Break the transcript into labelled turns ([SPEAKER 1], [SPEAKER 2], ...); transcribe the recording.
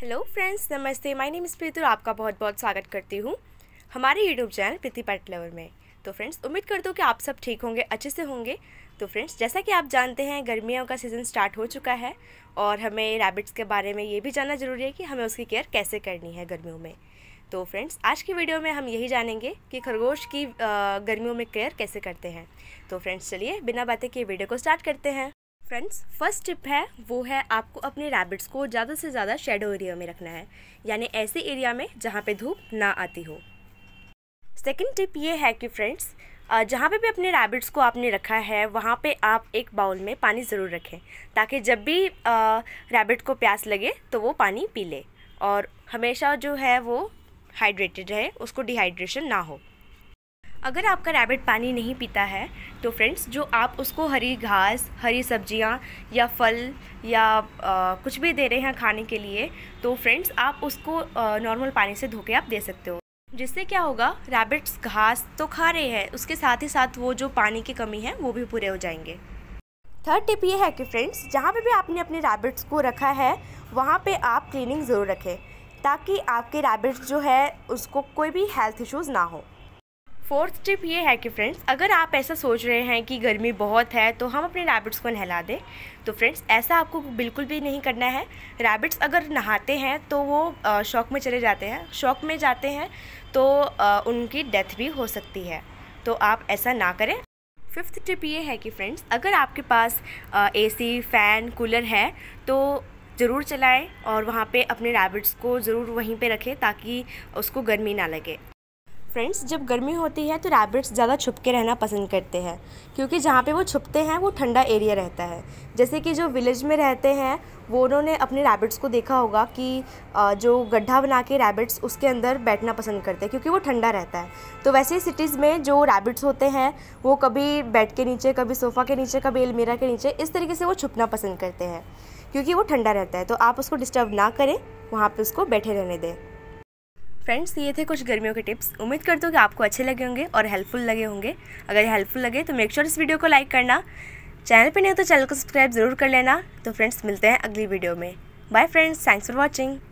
[SPEAKER 1] hello friends नमस्ते my name is Preetu आपका बहुत बहुत स्वागत करती हूँ हमारे YouTube channel Preeti pet lover में तो फ्रेंड्स उम्मीद करती हूँ कि आप सब ठीक होंगे अच्छे से होंगे तो फ्रेंड्स जैसा कि आप जानते हैं गर्मियों का सीज़न स्टार्ट हो चुका है और हमें रैबिट्स के बारे में ये भी जानना ज़रूरी है कि हमें उसकी केयर कैसे करनी है गर्मियों में तो फ्रेंड्स आज की वीडियो में हम यही जानेंगे कि खरगोश की गर्मियों में केयर कैसे करते हैं तो फ्रेंड्स चलिए बिना बातें के वीडियो को स्टार्ट करते हैं फ्रेंड्स फर्स्ट टिप है वो है आपको अपने रैबिट्स को ज़्यादा से ज़्यादा शेडो एरिया में रखना है यानी ऐसे एरिया में जहाँ पे धूप ना आती हो सेकंड टिप ये है कि फ्रेंड्स जहाँ पे भी अपने रैबिट्स को आपने रखा है वहाँ पे आप एक बाउल में पानी ज़रूर रखें ताकि जब भी रैबिट को प्यास लगे तो वो पानी पी ले और हमेशा जो है वो हाइड्रेटेड रहे उसको डिहाइड्रेशन ना हो अगर आपका रैबिट पानी नहीं पीता है तो फ्रेंड्स जो आप उसको हरी घास हरी सब्जियां या फल या आ, कुछ भी दे रहे हैं खाने के लिए तो फ्रेंड्स आप उसको नॉर्मल पानी से धो के आप दे सकते हो जिससे क्या होगा रैबिट्स घास तो खा रहे हैं उसके साथ ही साथ वो जो पानी की कमी है वो भी पूरे हो जाएंगे थर्ड टिप ये है कि फ्रेंड्स जहाँ पर भी आपने अपने रैबिट्स को रखा है वहाँ पर आप क्लिनिंग ज़रूर रखें ताकि आपके रैबिट्स जो है उसको कोई भी हेल्थ इशूज़ ना हो फोर्थ टिप ये है कि फ्रेंड्स अगर आप ऐसा सोच रहे हैं कि गर्मी बहुत है तो हम अपने रैबिट्स को नहला दें तो फ्रेंड्स ऐसा आपको बिल्कुल भी नहीं करना है रैबिट्स अगर नहाते हैं तो वो शौक में चले जाते हैं शौक में जाते हैं तो उनकी डेथ भी हो सकती है तो आप ऐसा ना करें फिफ्थ टिप ये है कि फ्रेंड्स अगर आपके पास ए फ़ैन कूलर है तो ज़रूर चलाएँ और वहाँ पर अपने रैबिट्स को ज़रूर वहीं पर रखें ताकि उसको गर्मी ना लगे फ्रेंड्स जब गर्मी होती है तो रैबिट्स ज़्यादा छुप के रहना पसंद करते हैं क्योंकि जहाँ पे वो छुपते हैं वो ठंडा एरिया रहता है जैसे कि जो विलेज में रहते हैं वो उन्होंने अपने रैबिट्स को देखा होगा कि जो गड्ढा बना के रैबिट्स उसके अंदर बैठना पसंद करते हैं क्योंकि वो ठंडा रहता है तो वैसे ही सिटीज़ में जो रैबिट्स होते हैं वो कभी बेड के नीचे कभी सोफ़ा के नीचे कभी अलमीरा के नीचे इस तरीके से वो छुपना पसंद करते हैं क्योंकि वो ठंडा रहता है तो आप उसको डिस्टर्ब ना करें वहाँ पर उसको बैठे रहने दें फ्रेंड्स ये थे कुछ गर्मियों के टिप्स उम्मीद करती हूँ कि आपको अच्छे लगे होंगे और हेल्पफुल लगे होंगे अगर ये हेल्पफुल लगे तो मेक श्योर sure इस वीडियो को लाइक करना चैनल पर नहीं हो तो चैनल को सब्सक्राइब जरूर कर लेना तो फ्रेंड्स मिलते हैं अगली वीडियो में bye friends thanks for watching